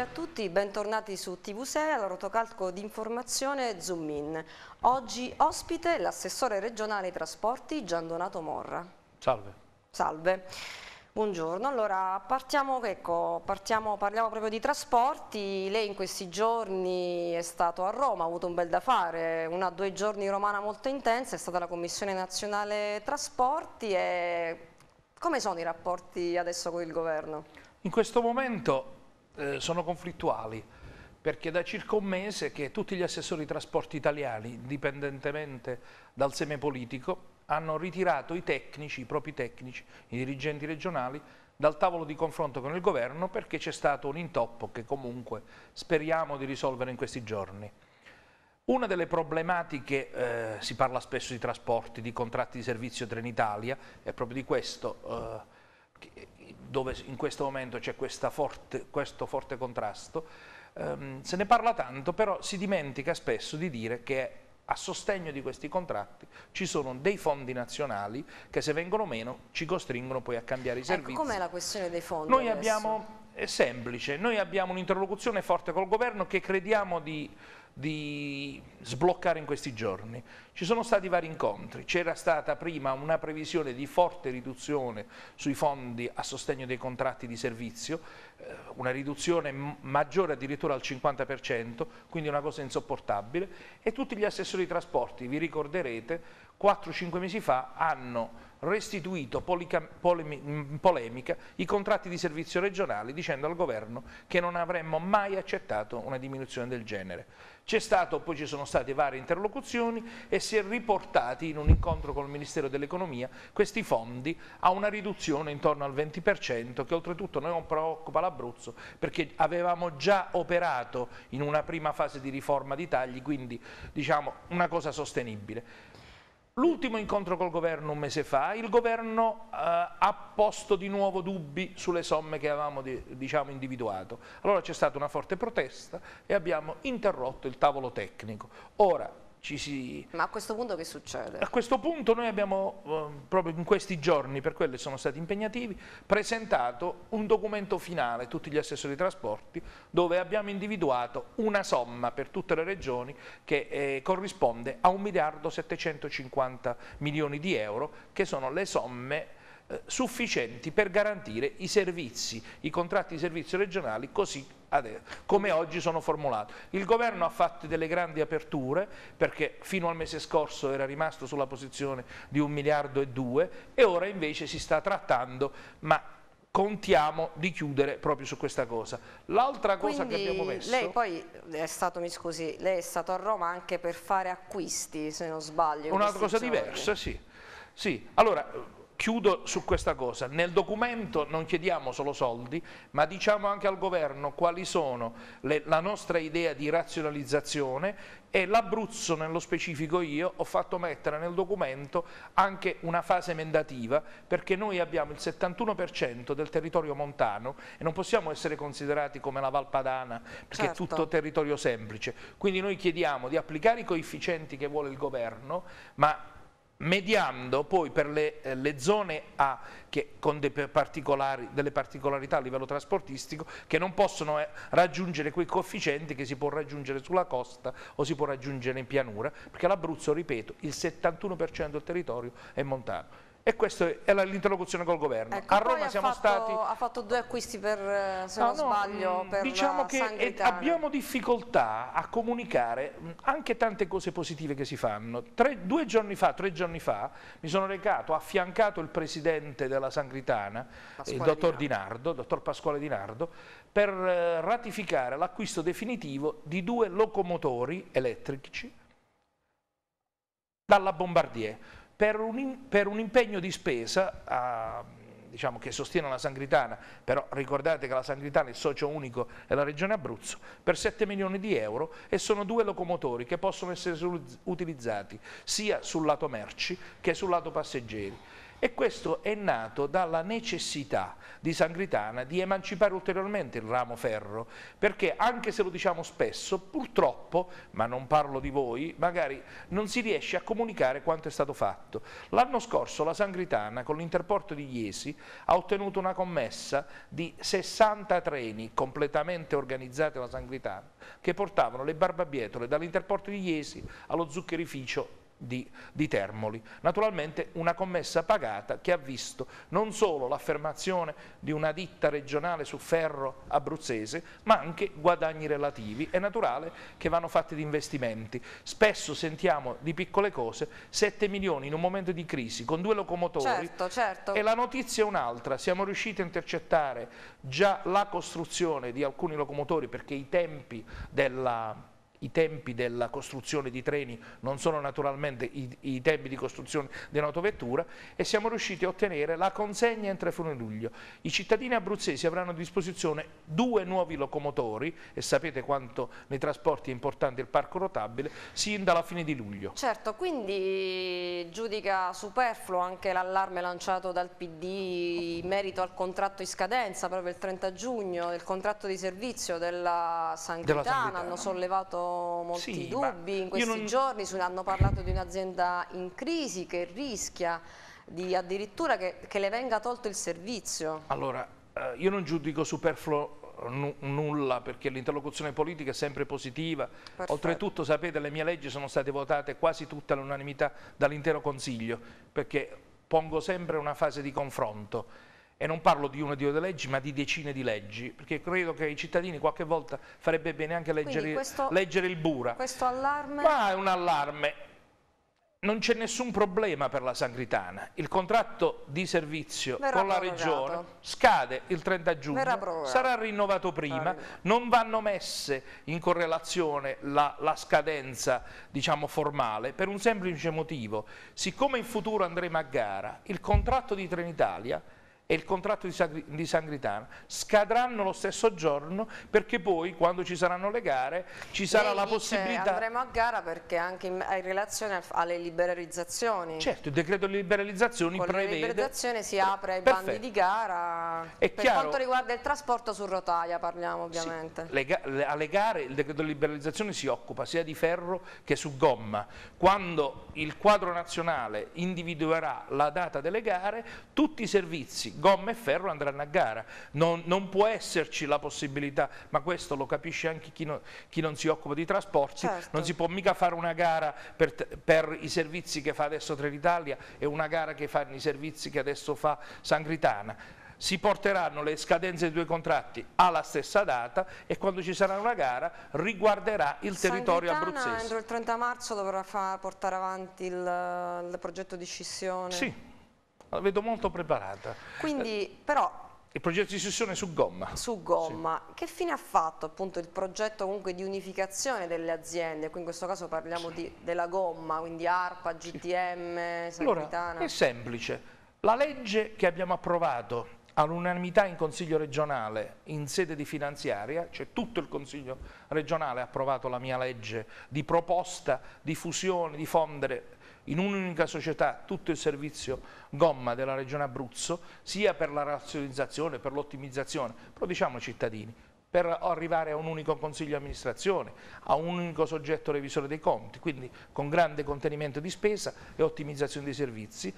salve a tutti, bentornati su TV6 al rotocalco di informazione Zoom In. Oggi ospite l'assessore regionale ai trasporti Donato Morra. Salve. Salve. Buongiorno, allora partiamo, ecco, partiamo, parliamo proprio di trasporti, lei in questi giorni è stato a Roma, ha avuto un bel da fare, una due giorni romana molto intensa, è stata la Commissione Nazionale Trasporti e come sono i rapporti adesso con il governo? In questo momento eh, sono conflittuali perché da circa un mese che tutti gli assessori di trasporti italiani, indipendentemente dal seme politico, hanno ritirato i tecnici, i propri tecnici, i dirigenti regionali, dal tavolo di confronto con il governo perché c'è stato un intoppo che comunque speriamo di risolvere in questi giorni. Una delle problematiche, eh, si parla spesso di trasporti, di contratti di servizio Trenitalia, è proprio di questo. Eh, dove in questo momento c'è forte, questo forte contrasto, ehm, se ne parla tanto, però si dimentica spesso di dire che a sostegno di questi contratti ci sono dei fondi nazionali che se vengono meno ci costringono poi a cambiare i ecco, servizi. Ecco, com'è la questione dei fondi? Noi abbiamo, è semplice, noi abbiamo un'interlocuzione forte col governo che crediamo di di sbloccare in questi giorni. Ci sono stati vari incontri, c'era stata prima una previsione di forte riduzione sui fondi a sostegno dei contratti di servizio, eh, una riduzione maggiore addirittura al 50%, quindi una cosa insopportabile, e tutti gli assessori di trasporti, vi ricorderete, 4-5 mesi fa hanno restituito in polemica i contratti di servizio regionali dicendo al governo che non avremmo mai accettato una diminuzione del genere. C'è stato, poi ci sono state varie interlocuzioni e si è riportati in un incontro con il Ministero dell'Economia questi fondi a una riduzione intorno al 20% che oltretutto non preoccupa l'Abruzzo perché avevamo già operato in una prima fase di riforma di tagli, quindi diciamo una cosa sostenibile. L'ultimo incontro col governo un mese fa, il governo eh, ha posto di nuovo dubbi sulle somme che avevamo di, diciamo, individuato. Allora c'è stata una forte protesta e abbiamo interrotto il tavolo tecnico. Ora, ci si... Ma a questo punto che succede? A questo punto noi abbiamo, ehm, proprio in questi giorni, per quello sono stati impegnativi, presentato un documento finale, tutti gli assessori dei trasporti, dove abbiamo individuato una somma per tutte le regioni che eh, corrisponde a 1 miliardo 750 milioni di euro, che sono le somme eh, sufficienti per garantire i servizi, i contratti di servizio regionali così come oggi sono formulate. Il governo ha fatto delle grandi aperture perché fino al mese scorso era rimasto sulla posizione di un miliardo e due e ora invece si sta trattando, ma contiamo di chiudere proprio su questa cosa. L'altra cosa che abbiamo messo... Lei poi eh, è stato, mi scusi, lei è stato a Roma anche per fare acquisti, se non sbaglio. Un'altra cosa giorni. diversa, sì. Sì, allora Chiudo su questa cosa, nel documento non chiediamo solo soldi, ma diciamo anche al governo quali sono le, la nostra idea di razionalizzazione e l'Abruzzo nello specifico io ho fatto mettere nel documento anche una fase emendativa perché noi abbiamo il 71% del territorio montano e non possiamo essere considerati come la Valpadana perché certo. è tutto territorio semplice, quindi noi chiediamo di applicare i coefficienti che vuole il governo ma mediando poi per le, eh, le zone A che, con particolari, delle particolarità a livello trasportistico che non possono eh, raggiungere quei coefficienti che si può raggiungere sulla costa o si può raggiungere in pianura perché l'Abruzzo, ripeto, il 71% del territorio è montano. E questa è l'interlocuzione col governo. Ecco, a Roma siamo fatto, stati... Ha fatto due acquisti per, eh, se no, sbaglio, no, mm, Diciamo che abbiamo difficoltà a comunicare mm, anche tante cose positive che si fanno. Tre, due giorni fa, tre giorni fa, mi sono recato, ho affiancato il presidente della Sangritana, Pasquale il dottor Di Nardo, dottor Pasquale Di Nardo, per eh, ratificare l'acquisto definitivo di due locomotori elettrici dalla Bombardier per un, per un impegno di spesa a, diciamo, che sostiene la Sangritana, però ricordate che la Sangritana è il socio unico della regione Abruzzo, per 7 milioni di euro e sono due locomotori che possono essere utilizzati sia sul lato merci che sul lato passeggeri. E questo è nato dalla necessità di Sangritana di emancipare ulteriormente il ramo ferro, perché anche se lo diciamo spesso, purtroppo, ma non parlo di voi, magari non si riesce a comunicare quanto è stato fatto. L'anno scorso la Sangritana con l'interporto di Iesi ha ottenuto una commessa di 60 treni completamente organizzati alla Sangritana che portavano le barbabietole dall'interporto di Iesi allo zuccherificio di, di Termoli. Naturalmente una commessa pagata che ha visto non solo l'affermazione di una ditta regionale su ferro abruzzese, ma anche guadagni relativi. È naturale che vanno fatti di investimenti. Spesso sentiamo di piccole cose, 7 milioni in un momento di crisi, con due locomotori. Certo, certo. E la notizia è un'altra, siamo riusciti a intercettare già la costruzione di alcuni locomotori perché i tempi della i tempi della costruzione di treni non sono naturalmente i, i tempi di costruzione di un'autovettura e siamo riusciti a ottenere la consegna entro fine luglio. I cittadini abruzzesi avranno a disposizione due nuovi locomotori e sapete quanto nei trasporti è importante il parco rotabile, sin dalla fine di luglio. Certo, quindi giudica superfluo anche l'allarme lanciato dal PD in merito al contratto in scadenza proprio il 30 giugno, il contratto di servizio della Sangritana, della Sangritana. hanno sollevato molti sì, dubbi in questi non... giorni, hanno parlato di un'azienda in crisi che rischia di addirittura che, che, le venga tolto il servizio. Allora, eh, io non giudico superfluo eh, nulla perché l'interlocuzione politica è sempre positiva Perfetto. oltretutto sapete le mie leggi sono state votate quasi tutte all'unanimità dall'intero consiglio perché pongo sempre una fase di confronto e non parlo di una o due leggi, ma di decine di leggi, perché credo che ai cittadini qualche volta farebbe bene anche leggere, questo, leggere il Bura. Questo allarme? Ma è un allarme. Non c'è nessun problema per la Sangritana. Il contratto di servizio Verrà con la prorogato. Regione scade il 30 giugno, sarà rinnovato prima, non vanno messe in correlazione la, la scadenza diciamo, formale per un semplice motivo. Siccome in futuro andremo a gara, il contratto di Trenitalia e il contratto di, Sangritana scadranno lo stesso giorno perché poi quando ci saranno le gare ci sarà Lei la dice, possibilità andremo a gara perché anche in, in relazione alle liberalizzazioni certo il decreto di liberalizzazioni con prevede con liberalizzazione si apre ai Perfetto. bandi di gara È per chiaro, quanto riguarda il trasporto su rotaia parliamo ovviamente sì, le, le, alle gare il decreto di liberalizzazione si occupa sia di ferro che su gomma quando il quadro nazionale individuerà la data delle gare tutti i servizi gomme e ferro andranno a gara, non, non può esserci la possibilità, ma questo lo capisce anche chi, no, chi non si occupa di trasporti, certo. non si può mica fare una gara per, per i servizi che fa adesso Trenitalia e una gara che fanno i servizi che adesso fa Sangritana si porteranno le scadenze dei due contratti alla stessa data e quando ci sarà una gara riguarderà il San territorio Gritana, abruzzese. Entro il 30 marzo dovrà portare avanti il, il progetto di scissione? Sì la vedo molto preparata. Quindi, eh, però... Il progetto di sessione su gomma. Su gomma. Sì. Che fine ha fatto appunto il progetto comunque di unificazione delle aziende? Qui in questo caso parliamo sì. di, della gomma, quindi ARPA, GTM, sì. Allora, è semplice. La legge che abbiamo approvato all'unanimità in Consiglio regionale in sede di finanziaria, cioè tutto il Consiglio regionale ha approvato la mia legge di proposta di fusione, di fondere in un'unica società tutto il servizio gomma della regione Abruzzo, sia per la razionalizzazione, per l'ottimizzazione, però diciamo ai cittadini, per arrivare a un unico consiglio di amministrazione, a un unico soggetto revisore dei conti, quindi con grande contenimento di spesa e ottimizzazione dei servizi,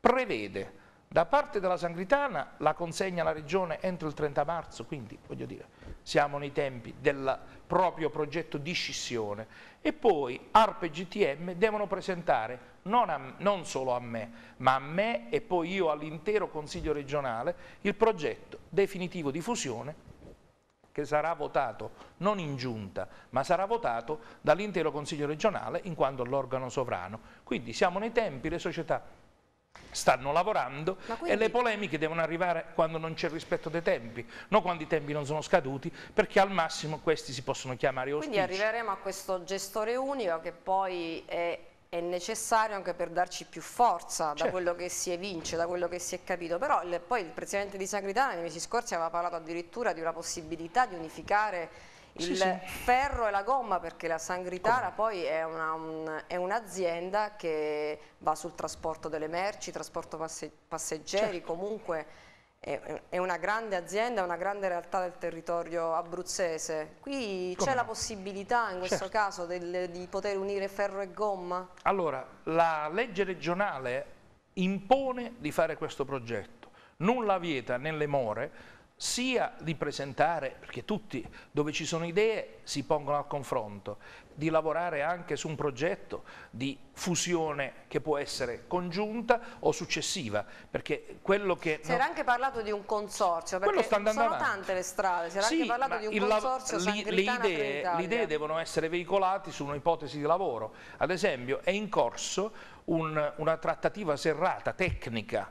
prevede da parte della Sangritana la consegna alla Regione entro il 30 marzo, quindi voglio dire, siamo nei tempi del proprio progetto di scissione e poi ARP e GTM devono presentare non, a, non solo a me, ma a me e poi io all'intero Consiglio regionale il progetto definitivo di fusione che sarà votato non in giunta ma sarà votato dall'intero Consiglio regionale in quanto l'organo sovrano. Quindi siamo nei tempi, le società stanno lavorando quindi... e le polemiche devono arrivare quando non c'è rispetto dei tempi, non quando i tempi non sono scaduti, perché al massimo questi si possono chiamare ospiti. Quindi arriveremo a questo gestore unico che poi è, è necessario anche per darci più forza certo. da quello che si evince, da quello che si è capito, però il, poi il Presidente di Sangritana nei mesi scorsi aveva parlato addirittura di una possibilità di unificare il sì, sì. ferro e la gomma perché la Sangritara oh. poi è un'azienda un, che va sul trasporto delle merci, trasporto passe, passeggeri, certo. comunque è, è, una grande azienda, una grande realtà del territorio abruzzese. Qui c'è la possibilità in questo certo. caso del, di poter unire ferro e gomma? Allora, la legge regionale impone di fare questo progetto, nulla la vieta nelle more, sia di presentare, perché tutti dove ci sono idee si pongono al confronto, di lavorare anche su un progetto di fusione che può essere congiunta o successiva, perché quello che... Si era no, anche parlato di un consorzio, perché sono avanti. tante le strade, si era sì, anche parlato di un consorzio sangritana le idee, idee devono essere veicolate su un'ipotesi di lavoro, ad esempio è in corso un, una trattativa serrata, tecnica,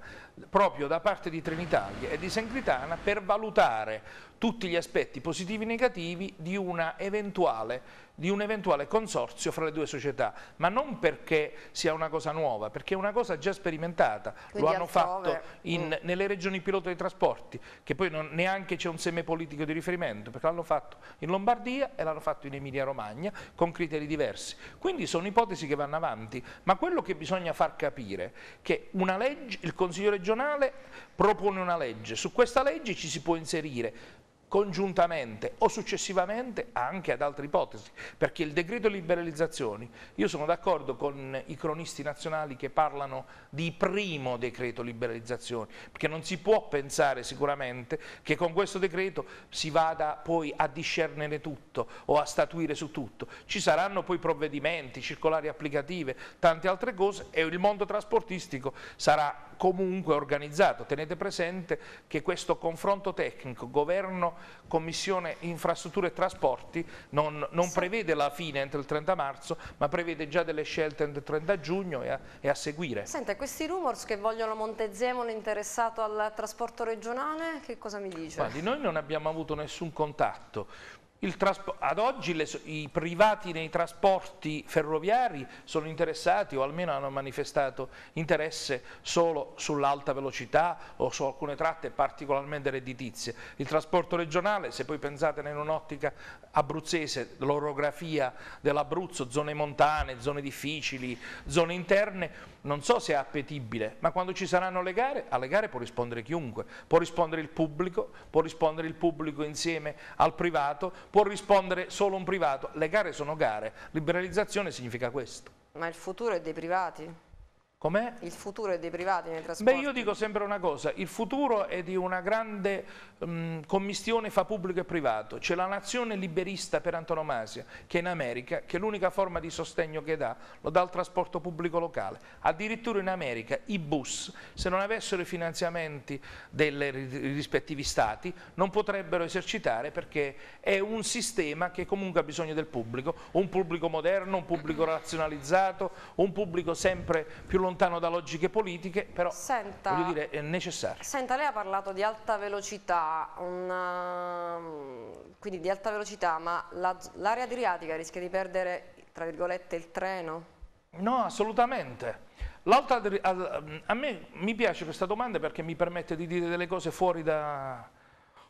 proprio da parte di Trenitalia e di Sangritana per valutare tutti gli aspetti positivi e negativi di, eventuale, di, un eventuale consorzio fra le due società, ma non perché sia una cosa nuova, perché è una cosa già sperimentata, Quindi lo hanno fatto mm. in, mm. nelle regioni pilota dei trasporti, che poi non, neanche c'è un seme politico di riferimento, perché l'hanno fatto in Lombardia e l'hanno fatto in Emilia Romagna con criteri diversi. Quindi sono ipotesi che vanno avanti, ma quello che bisogna far capire è che una legge, il Consiglio regionale regionale propone una legge, su questa legge ci si può inserire congiuntamente o successivamente anche ad altre ipotesi, perché il decreto liberalizzazioni, io sono d'accordo con i cronisti nazionali che parlano di primo decreto liberalizzazioni, perché non si può pensare sicuramente che con questo decreto si vada poi a discernere tutto o a statuire su tutto, ci saranno poi provvedimenti, circolari applicative, tante altre cose e il mondo trasportistico sarà comunque organizzato. Tenete presente che questo confronto tecnico governo, commissione infrastrutture e trasporti non, non sì. prevede la fine entro il 30 marzo ma prevede già delle scelte entro il 30 giugno e a, e a seguire. Senta, questi rumors che vogliono Montezemolo interessato al trasporto regionale, che cosa mi dice? Guardi, noi non abbiamo avuto nessun contatto, ad oggi le, i privati nei trasporti ferroviari sono interessati o almeno hanno manifestato interesse solo sull'alta velocità o su alcune tratte particolarmente redditizie. Il trasporto regionale, se poi pensate in un'ottica abruzzese, l'orografia dell'Abruzzo, zone montane, zone difficili, zone interne, non so se è appetibile, ma quando ci saranno le gare, alle gare può rispondere chiunque, può rispondere il pubblico, può rispondere il pubblico insieme al privato, può rispondere solo un privato, le gare sono gare, liberalizzazione significa questo. Ma il futuro è dei privati? Il futuro è dei privati nei trasporti? Beh, io dico sempre una cosa, il futuro è di una grande mh, commistione fra pubblico e privato, c'è la nazione liberista per antonomasia che è in America, che l'unica forma di sostegno che dà lo dà al trasporto pubblico locale, addirittura in America i bus, se non avessero i finanziamenti dei rispettivi stati, non potrebbero esercitare perché è un sistema che comunque ha bisogno del pubblico, un pubblico moderno, un pubblico razionalizzato, un pubblico sempre più lontano lontano da logiche politiche, però Senta, voglio dire, è necessario. Senta, lei ha parlato di alta velocità, una, ehm, quindi di alta velocità, ma l'area adriatica rischia di perdere, tra virgolette, il treno? No, assolutamente. a me mi piace questa domanda perché mi permette di dire delle cose fuori, da,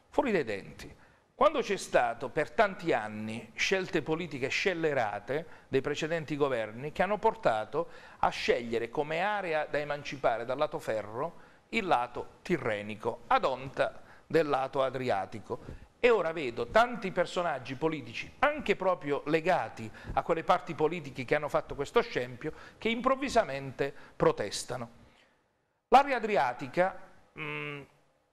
fuori dai denti. Quando c'è stato per tanti anni scelte politiche scellerate dei precedenti governi che hanno portato a scegliere come area da emancipare dal lato ferro il lato tirrenico, ad onta del lato adriatico. E ora vedo tanti personaggi politici, anche proprio legati a quelle parti politiche che hanno fatto questo scempio, che improvvisamente protestano. L'area adriatica mh, mm,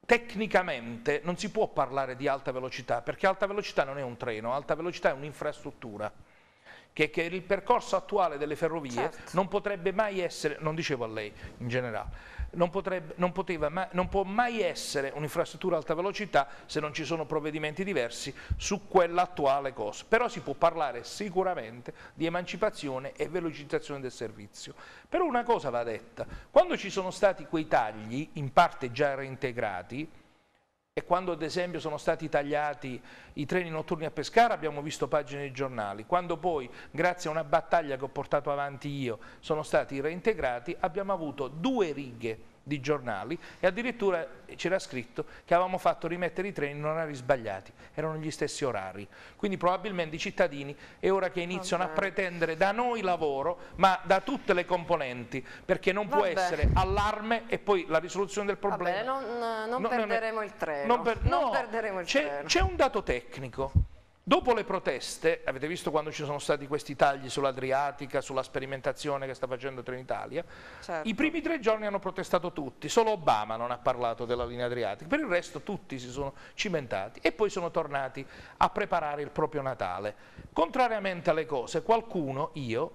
tecnicamente non si può parlare di alta velocità, perché alta velocità non è un treno, alta velocità è un'infrastruttura. Che, che, il percorso attuale delle ferrovie certo. non potrebbe mai essere, non dicevo a lei in generale, non, potrebbe, non, poteva, ma, non può mai essere un'infrastruttura alta velocità se non ci sono provvedimenti diversi su quell'attuale attuale cosa. Però si può parlare sicuramente di emancipazione e velocizzazione del servizio. Però una cosa va detta, quando ci sono stati quei tagli, in parte già reintegrati, e quando ad esempio sono stati tagliati i treni notturni a Pescara abbiamo visto pagine di giornali, quando poi grazie a una battaglia che ho portato avanti io sono stati reintegrati abbiamo avuto due righe di giornali e addirittura c'era scritto che avevamo fatto rimettere i treni in orari sbagliati, erano gli stessi orari. Quindi probabilmente i cittadini è ora che iniziano Vabbè. a pretendere da noi lavoro, ma da tutte le componenti, perché non Vabbè. può essere allarme e poi la risoluzione del problema. Vabbè, non, non, non, perderemo il treno. Per, no, perderemo il treno. C'è un dato tecnico Dopo le proteste, avete visto quando ci sono stati questi tagli sull'Adriatica, sulla sperimentazione che sta facendo Trenitalia, certo. i primi tre giorni hanno protestato tutti, solo Obama non ha parlato della linea Adriatica, per il resto tutti si sono cimentati e poi sono tornati a preparare il proprio Natale. Contrariamente alle cose, qualcuno, io,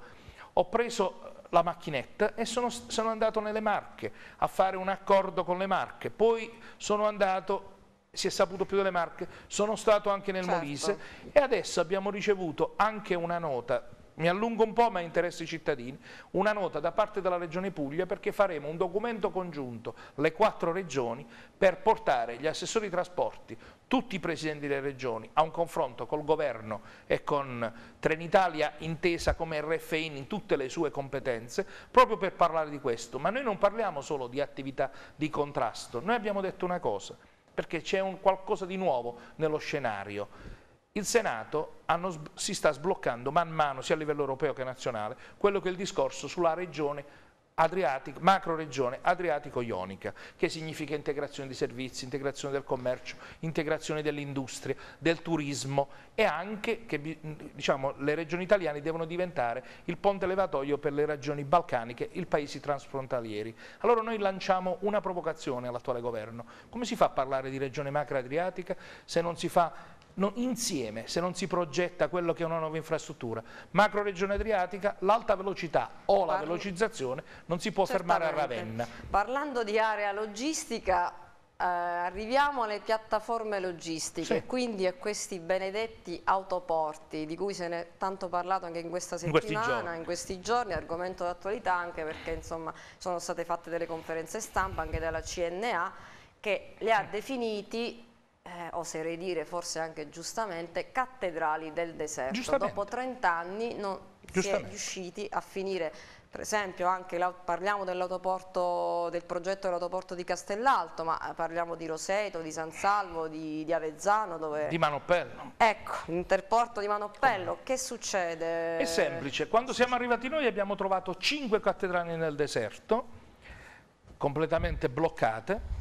ho preso la macchinetta e sono, sono andato nelle Marche a fare un accordo con le Marche, poi sono andato si è saputo più delle Marche, sono stato anche nel certo. Molise e adesso abbiamo ricevuto anche una nota mi allungo un po' ma interessa i cittadini, una nota da parte della Regione Puglia perché faremo un documento congiunto, le quattro regioni, per portare gli assessori trasporti, tutti i presidenti delle regioni, a un confronto col governo e con Trenitalia intesa come RFN in tutte le sue competenze, proprio per parlare di questo. Ma noi non parliamo solo di attività di contrasto, noi abbiamo detto una cosa, perché c'è un qualcosa di nuovo nello scenario. Il Senato hanno, si sta sbloccando man mano, sia a livello europeo che nazionale, quello che è il discorso sulla regione Adriatico, macro regione adriatico-ionica, che significa integrazione di servizi, integrazione del commercio, integrazione dell'industria, del turismo e anche che diciamo, le regioni italiane devono diventare il ponte levatoio per le regioni balcaniche, i paesi transfrontalieri. Allora noi lanciamo una provocazione all'attuale governo. Come si fa a parlare di regione macro adriatica se non si fa non, insieme, se non si progetta quello che è una nuova infrastruttura, macro regione adriatica, l'alta velocità o la velocizzazione non si può Certamente. fermare a Ravenna. Parlando di area logistica, Uh, arriviamo alle piattaforme logistiche, sì. quindi a questi benedetti autoporti di cui se ne è tanto parlato anche in questa settimana, in questi giorni, in questi giorni argomento d'attualità anche perché insomma, sono state fatte delle conferenze stampa anche dalla CNA che le ha definiti eh, oserei dire forse anche giustamente, cattedrali del deserto. Dopo 30 anni non si è riusciti a finire per esempio anche la, parliamo del progetto dell'autoporto di Castellalto, ma parliamo di Roseto, di San Salvo, di, di Avezzano. Dove... Di Manopello. Ecco, l'interporto di Manopello. Come? Che succede? È semplice, quando siamo arrivati noi abbiamo trovato 5 cattedrali nel deserto, completamente bloccate,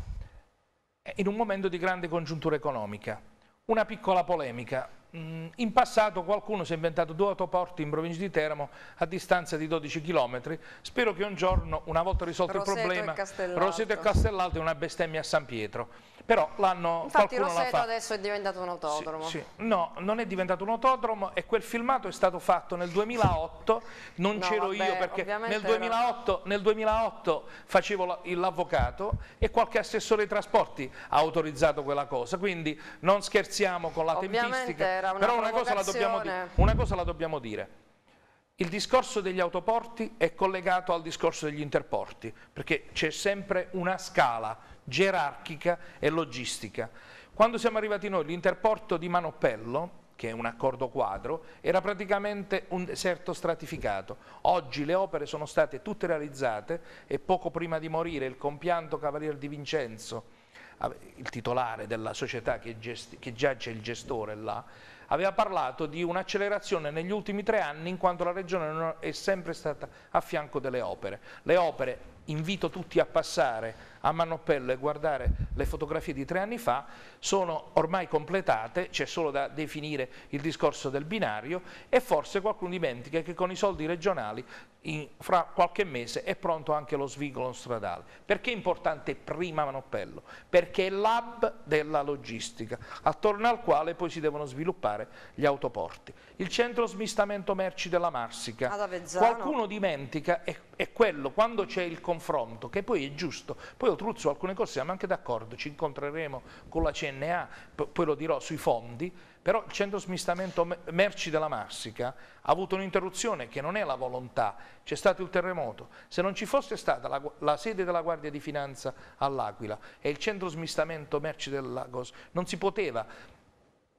in un momento di grande congiuntura economica. Una piccola polemica, Mm, in passato qualcuno si è inventato due autoporti in provincia di Teramo a distanza di 12 km. Spero che un giorno, una volta risolto Roseto il problema, e Roseto e Castellalto è una bestemmia a San Pietro. Però l'hanno Infatti Roseto adesso è diventato un autodromo. Sì, sì. No, non è diventato un autodromo e quel filmato è stato fatto nel 2008, non no, c'ero io perché nel 2008, nel 2008 facevo l'avvocato e qualche assessore dei trasporti ha autorizzato quella cosa, quindi non scherziamo con la ovviamente, tempistica era una Però una cosa, dobbiamo, una cosa, la dobbiamo, dire. Il discorso degli autoporti è collegato al discorso degli interporti, perché c'è sempre una scala gerarchica e logistica. Quando siamo arrivati noi, l'interporto di Manopello, che è un accordo quadro, era praticamente un deserto stratificato. Oggi le opere sono state tutte realizzate e poco prima di morire il compianto Cavalier di Vincenzo il titolare della società che, gesti, che già c'è il gestore là, aveva parlato di un'accelerazione negli ultimi tre anni in quanto la regione è sempre stata a fianco delle opere. Le opere, invito tutti a passare a Manopello e guardare le fotografie di tre anni fa, sono ormai completate, c'è solo da definire il discorso del binario e forse qualcuno dimentica che con i soldi regionali in, fra qualche mese è pronto anche lo svigolo stradale. Perché è importante prima Manopello? Perché è l'hub della logistica, attorno al quale poi si devono sviluppare gli autoporti. Il centro smistamento merci della Marsica. Qualcuno dimentica, e è quello quando c'è il confronto, che poi è giusto. Poi oltretutto su alcune cose siamo anche d'accordo, ci incontreremo con la CNA, poi lo dirò sui fondi, però il centro smistamento merci della Marsica ha avuto un'interruzione che non è la volontà, c'è stato il terremoto. Se non ci fosse stata la, la sede della Guardia di Finanza all'Aquila e il centro smistamento merci del Lagos, non si poteva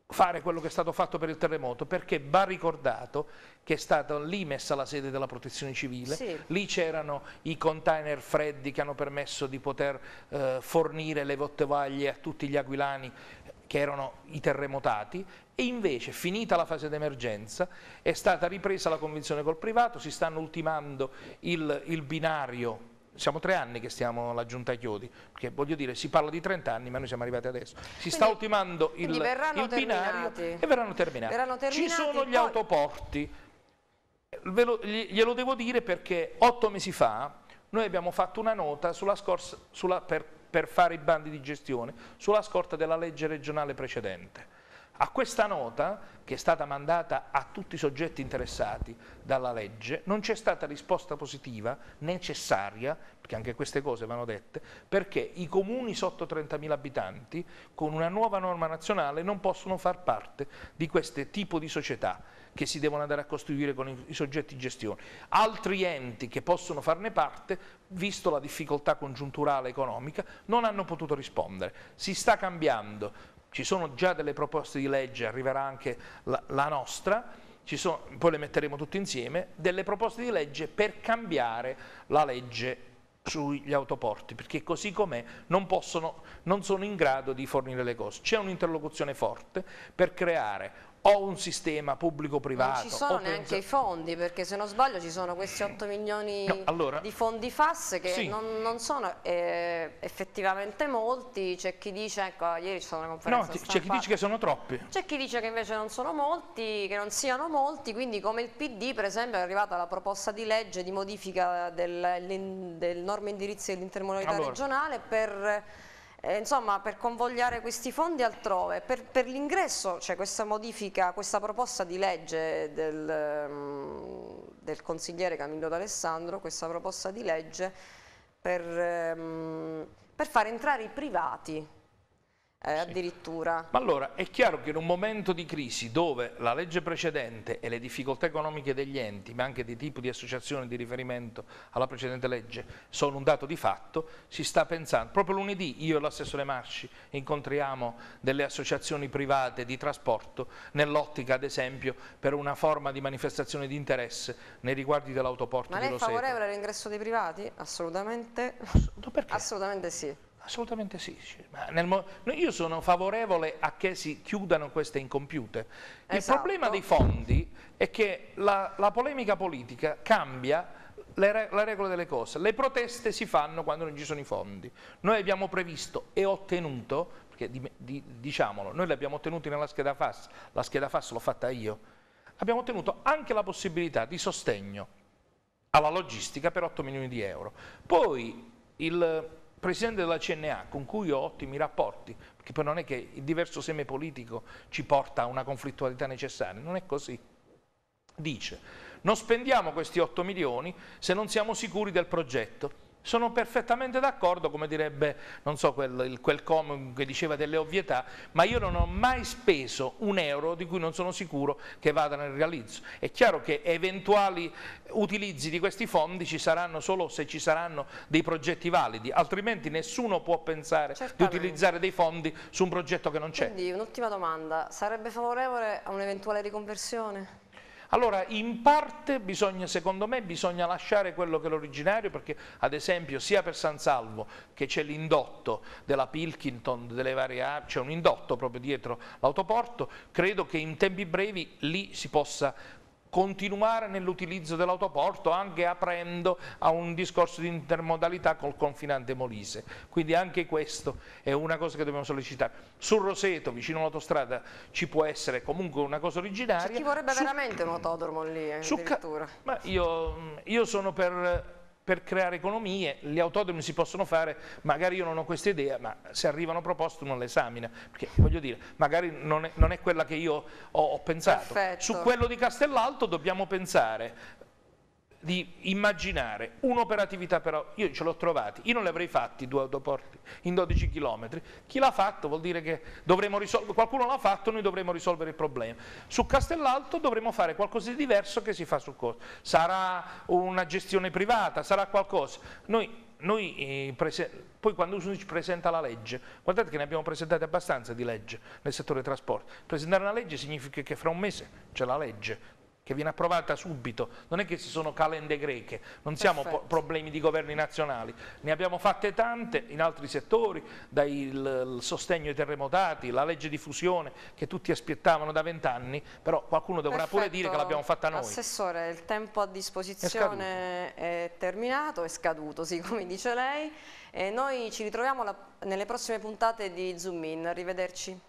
fare quello che è stato fatto per il terremoto, perché va ricordato che è stata lì messa la sede della protezione civile, sì. lì c'erano i container freddi che hanno permesso di poter eh, fornire le vottevaglie a tutti gli aquilani eh, che erano i terremotati e invece finita la fase d'emergenza è stata ripresa la convenzione col privato, si stanno ultimando il, il binario siamo tre anni che stiamo alla giunta Chiodi, perché voglio dire si parla di 30 anni ma noi siamo arrivati adesso, si quindi, sta ultimando il, il binario e verranno terminati. verranno terminati. Ci sono gli poi... autoporti, lo, glielo devo dire perché otto mesi fa noi abbiamo fatto una nota sulla scorsa, sulla, per, per fare i bandi di gestione sulla scorta della legge regionale precedente a questa nota, che è stata mandata a tutti i soggetti interessati dalla legge, non c'è stata risposta positiva necessaria, perché anche queste cose vanno dette, perché i comuni sotto 30.000 abitanti con una nuova norma nazionale non possono far parte di questo tipo di società che si devono andare a costituire con i soggetti in gestione. Altri enti che possono farne parte, visto la difficoltà congiunturale economica, non hanno potuto rispondere. Si sta cambiando ci sono già delle proposte di legge, arriverà anche la, la nostra, sono, poi le metteremo tutte insieme, delle proposte di legge per cambiare la legge sugli autoporti, perché così com'è non, possono, non sono in grado di fornire le cose. C'è un'interlocuzione forte per creare o un sistema pubblico-privato. Non ci sono neanche i fondi, perché se non sbaglio ci sono questi 8 milioni no, allora, di fondi FAS che sì. non, non, sono eh, effettivamente molti, c'è chi dice, ecco, ieri c'è una conferenza No, c'è chi dice che sono troppi. C'è chi dice che invece non sono molti, che non siano molti, quindi come il PD per esempio è arrivata la proposta di legge di modifica del, del norme indirizzi dell'intermodalità allora. regionale per eh, insomma, per convogliare questi fondi altrove. Per, per l'ingresso, cioè questa modifica, questa proposta di legge del, ehm, del consigliere Camillo D'Alessandro, questa proposta di legge per, ehm, per far entrare i privati eh, addirittura. Ma allora è chiaro che in un momento di crisi dove la legge precedente e le difficoltà economiche degli enti, ma anche di tipo di associazione di riferimento alla precedente legge, sono un dato di fatto, si sta pensando, proprio lunedì io e l'assessore Marci incontriamo delle associazioni private di trasporto nell'ottica ad esempio per una forma di manifestazione di interesse nei riguardi dell'autoporto di Roseto. Ma lei è favorevole all'ingresso dei privati? Assolutamente, Assolutamente sì. Assolutamente sì. Mo... io sono favorevole a che si chiudano queste incompiute. Esatto. Il problema dei fondi è che la, la polemica politica cambia le, re le regole delle cose. Le proteste si fanno quando non ci sono i fondi. Noi abbiamo previsto e ottenuto, perché di, di, diciamolo, noi li abbiamo ottenuti nella scheda FAS, la scheda FAS l'ho fatta io, abbiamo ottenuto anche la possibilità di sostegno alla logistica per 8 milioni di euro. Poi il presidente della CNA, con cui ho ottimi rapporti, perché poi non è che il diverso seme politico ci porta a una conflittualità necessaria, non è così. Dice, non spendiamo questi 8 milioni se non siamo sicuri del progetto sono perfettamente d'accordo, come direbbe, non so, quel, quel comico che diceva delle ovvietà, ma io non ho mai speso un euro di cui non sono sicuro che vada nel realizzo. È chiaro che eventuali utilizzi di questi fondi ci saranno solo se ci saranno dei progetti validi, altrimenti nessuno può pensare Certamente. di utilizzare dei fondi su un progetto che non c'è. Quindi un'ultima domanda, sarebbe favorevole a un'eventuale riconversione? Allora in parte bisogna, secondo me bisogna lasciare quello che è l'originario perché ad esempio sia per San Salvo che c'è l'indotto della Pilkington, delle varie aree, c'è un indotto proprio dietro l'autoporto, credo che in tempi brevi lì si possa continuare nell'utilizzo dell'autoporto anche aprendo a un discorso di intermodalità col confinante Molise. Quindi anche questo è una cosa che dobbiamo sollecitare. Sul Roseto, vicino all'autostrada, ci può essere comunque una cosa originaria. C'è chi vorrebbe su... veramente un autodromo lì, eh, Ma io, io sono per per creare economie, gli autodromi si possono fare, magari io non ho questa idea, ma se arrivano proposte uno le esamina, perché voglio dire, magari non è, non è quella che io ho, ho pensato. Perfetto. Su quello di Castellalto dobbiamo pensare di immaginare un'operatività però, io ce l'ho trovata, io non le avrei fatti due autoporti in 12 km, chi l'ha fatto vuol dire che dovremo risolvere, qualcuno l'ha fatto, noi dovremo risolvere il problema. Su Castellalto dovremo fare qualcosa di diverso che si fa sul costo, sarà una gestione privata, sarà qualcosa. Noi noi, eh, poi quando si presenta la legge, guardate che ne abbiamo presentate abbastanza di legge nel settore trasporti, presentare una legge significa che fra un mese c'è la legge, che viene approvata subito, non è che ci sono calende greche, non siamo po- problemi di governi nazionali, ne abbiamo fatte tante in altri settori, dal sostegno ai terremotati, la legge di fusione che tutti aspettavano da vent'anni, però qualcuno dovrà Perfetto. pure dire che l'abbiamo fatta noi. Assessore, il tempo a disposizione è, è terminato, è scaduto, sì, come dice lei, e noi ci ritroviamo la, nelle prossime puntate di Zoom In, arrivederci.